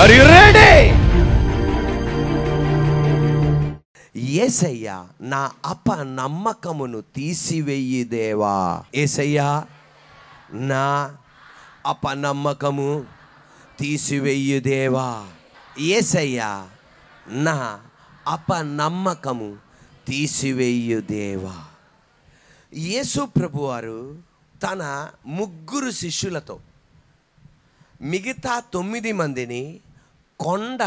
are ఏసయ్యా నా అప నమ్మకమును తీసివెయ్యి దేవా ఏసయ్యా నా అప తీసివెయ్యి దేవా ఏసయ్యా నా నమ్మకము తీసివెయ్యు దేవా యేసు ప్రభువారు తన ముగ్గురు శిష్యులతో మిగతా తొమ్మిది మందిని కొండ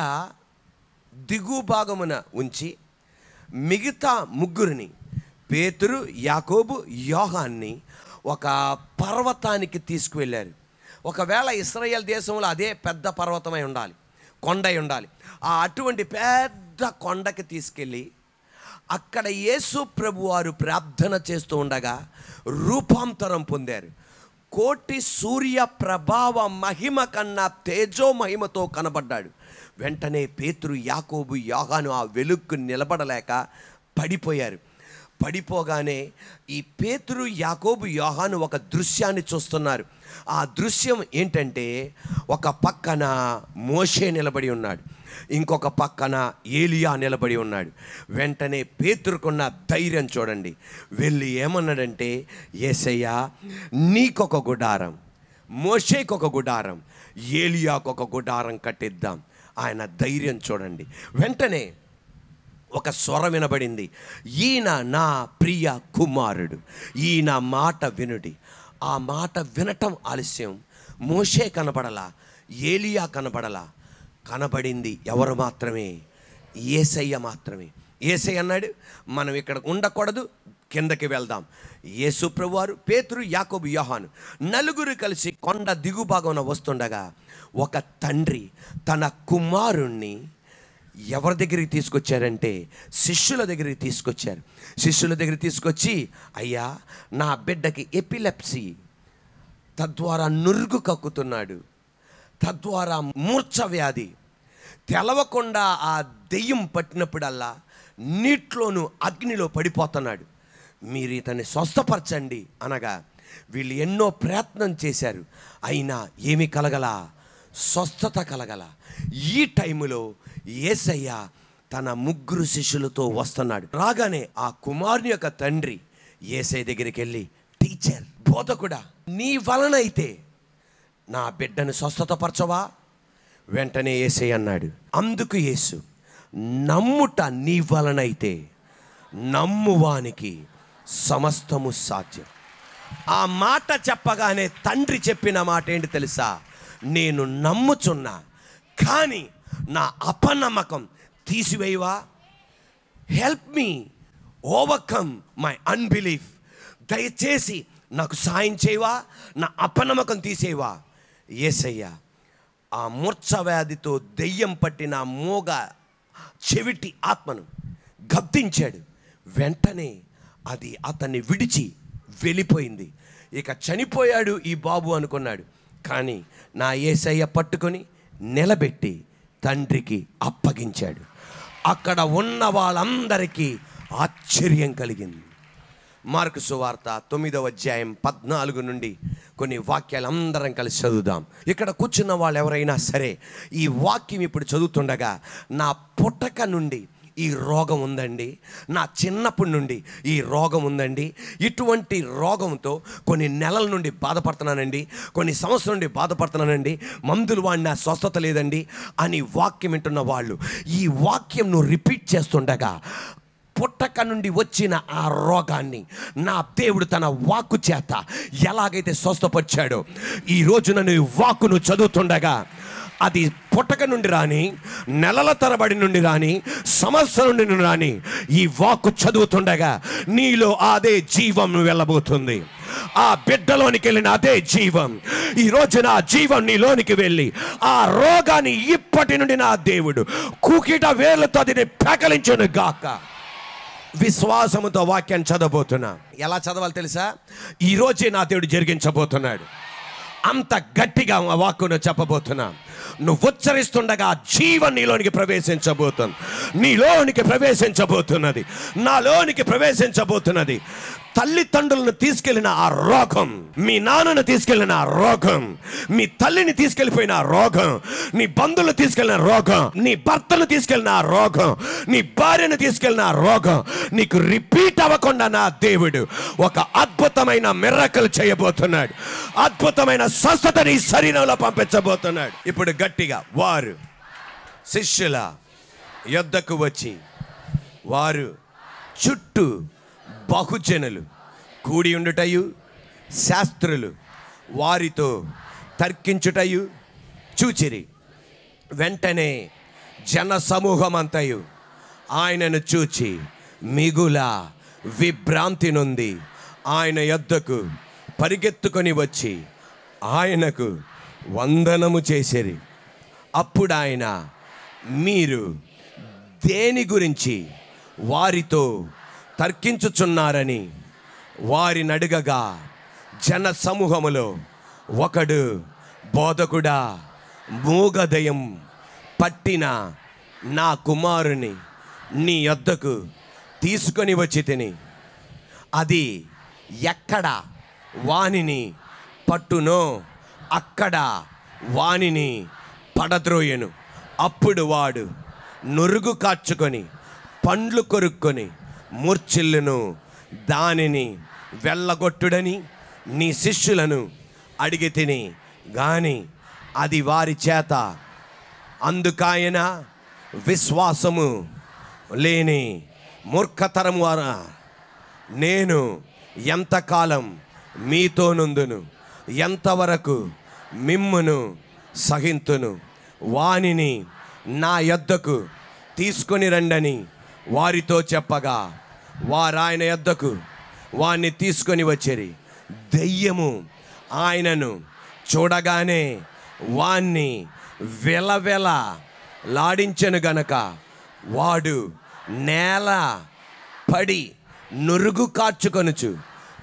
దిగు భాగమున ఉంచి మిగతా ముగ్గురిని పేతురు యాకోబు యోహాన్ని ఒక పర్వతానికి తీసుకువెళ్ళారు ఒకవేళ ఇస్రాయేల్ దేశంలో అదే పెద్ద పర్వతమై ఉండాలి కొండ ఉండాలి ఆ అటువంటి పెద్ద కొండకి తీసుకెళ్ళి అక్కడ యేసు ప్రభువారు ప్రార్థన చేస్తూ ఉండగా రూపాంతరం పొందారు కోటి సూర్య ప్రభావ మహిమ కన్నా తేజో మహిమతో కనబడ్డాడు వెంటనే పేతురు యాకోబు యోగాను ఆ వెలుక్కు నిలబడలేక పడిపోయారు పడిపోగానే ఈ పేతురు యాకోబు యోహాను ఒక దృశ్యాన్ని చూస్తున్నారు ఆ దృశ్యం ఏంటంటే ఒక పక్కన మోషే నిలబడి ఉన్నాడు ఇంకొక పక్కన ఏలియా నిలబడి ఉన్నాడు వెంటనే పేతురుకున్న ధైర్యం చూడండి వెళ్ళి ఏమన్నాడంటే ఏసయ్యా నీకొక గుడారం మోషేకొక గుడారం ఏలియాకొక గుడారం కట్టిద్దాం ఆయన ధైర్యం చూడండి వెంటనే ఒక స్వర వినబడింది ఈయన నా ప్రియ కుమారుడు ఈయన మాట వినుడి ఆ మాట వినటం ఆలస్యం మోషే కనబడలా ఏలియా కనబడలా కనబడింది ఎవరు మాత్రమే ఏసయ్య మాత్రమే ఏసయ్య అన్నాడు మనం ఇక్కడ ఉండకూడదు కిందకి వెళ్దాం యేసు ప్రభువారు పేతురు యాకోబు యోహాను నలుగురు కలిసి కొండ దిగుభాగంలో వస్తుండగా ఒక తండ్రి తన కుమారుణ్ణి ఎవరి దగ్గరికి తీసుకొచ్చారంటే శిష్యుల దగ్గరికి తీసుకొచ్చారు శిష్యుల దగ్గరికి తీసుకొచ్చి అయ్యా నా బిడ్డకి ఎపిలెప్సీ తద్వారా నురుగు కక్కుతున్నాడు తద్వారా మూర్ఛ వ్యాధి తెలవకుండా ఆ దెయ్యం పట్టినప్పుడల్లా నీటిలోను అగ్నిలో పడిపోతున్నాడు మీరు ఇతన్ని స్వస్థపరచండి అనగా వీళ్ళు ఎన్నో ప్రయత్నం చేశారు అయినా ఏమి కలగల స్వస్థత కలగల ఈ టైంలో ఏసయ్య తన ముగ్గురు శిష్యులతో వస్తున్నాడు రాగానే ఆ కుమారుని యొక్క తండ్రి ఏసై దగ్గరికి వెళ్ళి టీచర్ బోధకుడా నీ వలనైతే నా బిడ్డను స్వస్థతపరచవా వెంటనే ఏసై అన్నాడు అందుకు ఏసు నమ్ముట నీ వలనైతే నమ్మువానికి సమస్తము సాధ్యం ఆ మాట చెప్పగానే తండ్రి చెప్పిన మాట ఏంటి తెలుసా నేను నమ్ముచున్నా కానీ నా అపనమ్మకం తీసివేయవా help me overcome my unbelief దయచేసి నాకు సాయం చేయవా నా అపనమ్మకం తీసేవా ఏసయ్యా ఆ మూర్ఛ వ్యాధితో దెయ్యం పట్టిన మోగ చెవిటి ఆత్మను గద్దించాడు వెంటనే అది అతన్ని విడిచి వెళ్ళిపోయింది ఇక చనిపోయాడు ఈ బాబు అనుకున్నాడు కానీ నా ఏసయ్య పట్టుకొని నిలబెట్టి తండ్రికి అప్పగించాడు అక్కడ ఉన్న వాళ్ళందరికీ ఆశ్చర్యం కలిగింది మార్కు సువార్త తొమ్మిదవ అధ్యాయం పద్నాలుగు నుండి కొన్ని వాక్యాలు అందరం కలిసి చదువుదాం ఇక్కడ కూర్చున్న వాళ్ళు ఎవరైనా సరే ఈ వాక్యం ఇప్పుడు చదువుతుండగా నా పుటక నుండి ఈ రోగం ఉందండి నా చిన్నప్పటి నుండి ఈ రోగం ఉందండి ఇటువంటి రోగంతో కొన్ని నెలల నుండి బాధపడుతున్నానండి కొన్ని సంవత్సరం నుండి బాధపడుతున్నానండి మందులు వాడిన స్వస్థత లేదండి అని వాక్యం వింటున్న వాళ్ళు ఈ వాక్యం నువ్వు రిపీట్ చేస్తుండగా పుట్టక నుండి వచ్చిన ఆ రోగాన్ని నా దేవుడు తన వాక్కు చేత ఎలాగైతే స్వస్థపరిచాడో ఈరోజు నన్ను వాకును చదువుతుండగా అది పుట్టక నుండి రాని నెలల తరబడి నుండి రాని సమస్య నుండి రాని ఈ వాక్కు చదువుతుండగా నీలో అదే జీవం వెళ్ళబోతుంది ఆ బిడ్డలోనికి వెళ్ళిన అదే జీవం ఈ రోజు నా జీవం నీలోనికి వెళ్ళి ఆ రోగాన్ని ఇప్పటి నుండి నా దేవుడు కుకిట వేలతో అదిని పెకలించును గాక విశ్వాసముతో వాక్యాన్ని చదవబోతున్నా ఎలా చదవాలి తెలుసా ఈరోజే నా దేవుడు జరిగించబోతున్నాడు అంత గట్టిగా వాక్కును చెప్పబోతున్నా నువ్వు ఉచ్చరిస్తుండగా జీవ నీలోనికి ప్రవేశించబోతుంది నీలోనికి ప్రవేశించబోతున్నది నాలోనికి ప్రవేశించబోతున్నది తల్లిదండ్రులను తీసుకెళ్లిన ఆ రోగం మీ నాన్నను తీసుకెళ్లిన ఆ రోగం మీ తల్లిని తీసుకెళ్లిపోయిన ఆ రోగం నీ బంధువులు తీసుకెళ్లిన రోగం నీ భర్తను తీసుకెళ్లిన ఆ రోగం నీ భార్యను తీసుకెళ్లిన ఆ రోగం నీకు రిపీట్ అవ్వకుండా నా దేవుడు ఒక అద్భుతమైన మిర్రకలు చేయబోతున్నాడు అద్భుతమైన స్వస్థతని శరీరంలో పంపించబోతున్నాడు ఇప్పుడు గట్టిగా వారు శిష్యుల యొద్దకు వచ్చి వారు చుట్టూ బహుజనులు కూడి ఉండుటయు శాస్త్రులు వారితో తర్కించుటయు చూచిరి వెంటనే జన సమూహమంతయు ఆయనను చూచి మిగుల విభ్రాంతి నుండి ఆయన యొద్దకు పరిగెత్తుకొని వచ్చి ఆయనకు వందనము చేసిరి అప్పుడు ఆయన మీరు దేని గురించి వారితో తర్కించుచున్నారని వారి నడుగగా జన సమూహములో ఒకడు బోధకుడా మూగదయం పట్టిన నా కుమారుని నీ యొద్దకు తీసుకొని వచ్చి తిని అది ఎక్కడ వానిని పట్టునో అక్కడ వానిని పడద్రోయను అప్పుడు వాడు నురుగు కాచుకొని పండ్లు కొరుక్కొని మూర్చిల్లును దానిని వెళ్ళగొట్టుడని నీ శిష్యులను అడిగి తిని కానీ అది వారి చేత అందుకాయన విశ్వాసము లేని మూర్ఖతరం వారా నేను ఎంతకాలం మీతోనుందును ఎంతవరకు మిమ్మును సహింతును వానిని నా యొద్దకు తీసుకొని రండని వారితో చెప్పగా వారు ఆయన యొద్దకు వారిని తీసుకొని వచ్చేరి దెయ్యము ఆయనను చూడగానే వాణ్ణి వెలవెల లాడించను గనక వాడు నేల పడి నురుగు కాచుకొనుచు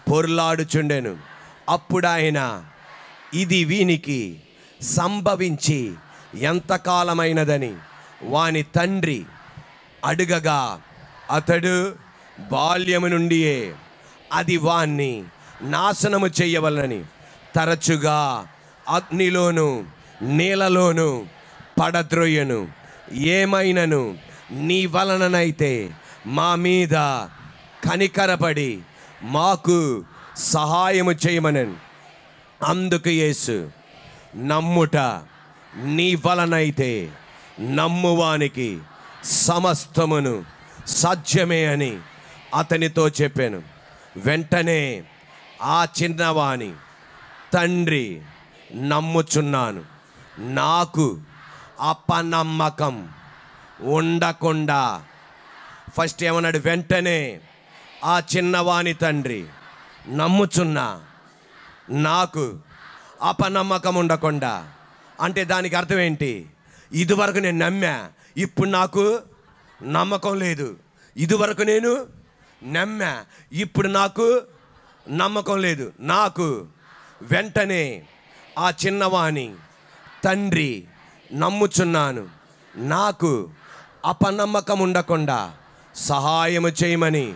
పొర్లాడుచుండెను అప్పుడు ఆయన ఇది వీనికి సంభవించి ఎంతకాలమైనదని వాని తండ్రి అడుగగా అతడు బాల్యము నుండియే అది వాణ్ణి నాశనము చేయవలనని తరచుగా అగ్నిలోను నీలలోను పడద్రొయ్యను ఏమైనను నీ వలననైతే మా మీద కనికరపడి మాకు సహాయము చేయమనను అందుకు యేసు నమ్ముట నీ వలనైతే నమ్మువానికి సమస్తమును సాధ్యమే అని అతనితో చెప్పాను వెంటనే ఆ చిన్నవాణి తండ్రి నమ్ముచున్నాను నాకు అపనమ్మకం ఉండకుండా ఫస్ట్ ఏమన్నాడు వెంటనే ఆ చిన్నవాణి తండ్రి నమ్ముచున్నా నాకు అపనమ్మకం ఉండకుండా అంటే దానికి అర్థం ఏంటి ఇదివరకు నేను నమ్మా ఇప్పుడు నాకు నమ్మకం లేదు ఇదివరకు నేను నమ్మా ఇప్పుడు నాకు నమ్మకం లేదు నాకు వెంటనే ఆ చిన్నవాణి తండ్రి నమ్ముచున్నాను నాకు అపనమ్మకం ఉండకుండా సహాయము చేయమని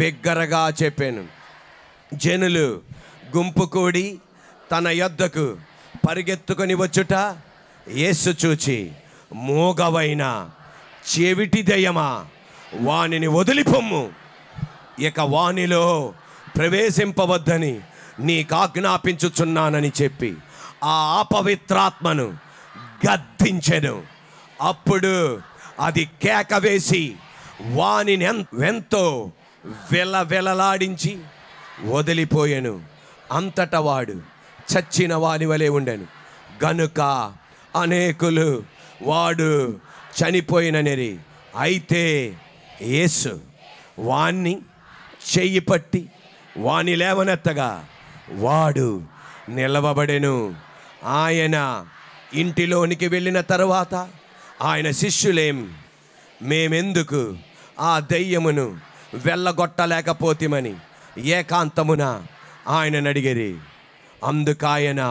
బిగ్గరగా చెప్పాను జనులు గుంపు కూడి తన యొద్దకు పరిగెత్తుకొని వచ్చుట యేసు చూచి మోగవైన చెవిటి దయ్యమా వానిని వదిలిపొమ్ము ఇక వానిలో ప్రవేశింపవద్దని నీకు ఆజ్ఞాపించుచున్నానని చెప్పి ఆ అపవిత్రాత్మను గద్దించెను అప్పుడు అది కేక వేసి వానిని ఎంతో వెల వెలలాడించి వదిలిపోయాను అంతటా వాడు చచ్చిన వాని వలె ఉండెను గనుక అనేకులు వాడు చనిపోయిననేరి అయితే యేసు వాణ్ణి చెయ్యి పట్టి వాణ్ణి లేవనెత్తగా వాడు నిలవబడెను ఆయన ఇంటిలోనికి వెళ్ళిన తర్వాత ఆయన శిష్యులేం మేమెందుకు ఆ దెయ్యమును వెళ్ళగొట్టలేకపోతిమని ఏకాంతమున ఆయనను అడిగిరి అందుకాయన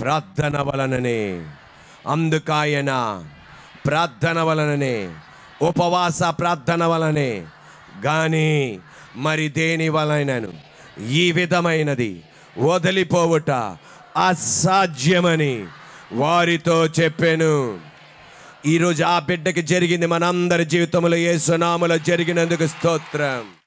ప్రార్థన వలననే అందుకాయన ప్రార్థన వలననే ఉపవాస ప్రార్థన వలనే కానీ మరి దేని వలనను ఈ విధమైనది వదిలిపోవుట అసాధ్యమని వారితో చెప్పాను ఈరోజు ఆ బిడ్డకి జరిగింది మనందరి జీవితంలో ఏ సునాములో జరిగినందుకు స్తోత్రం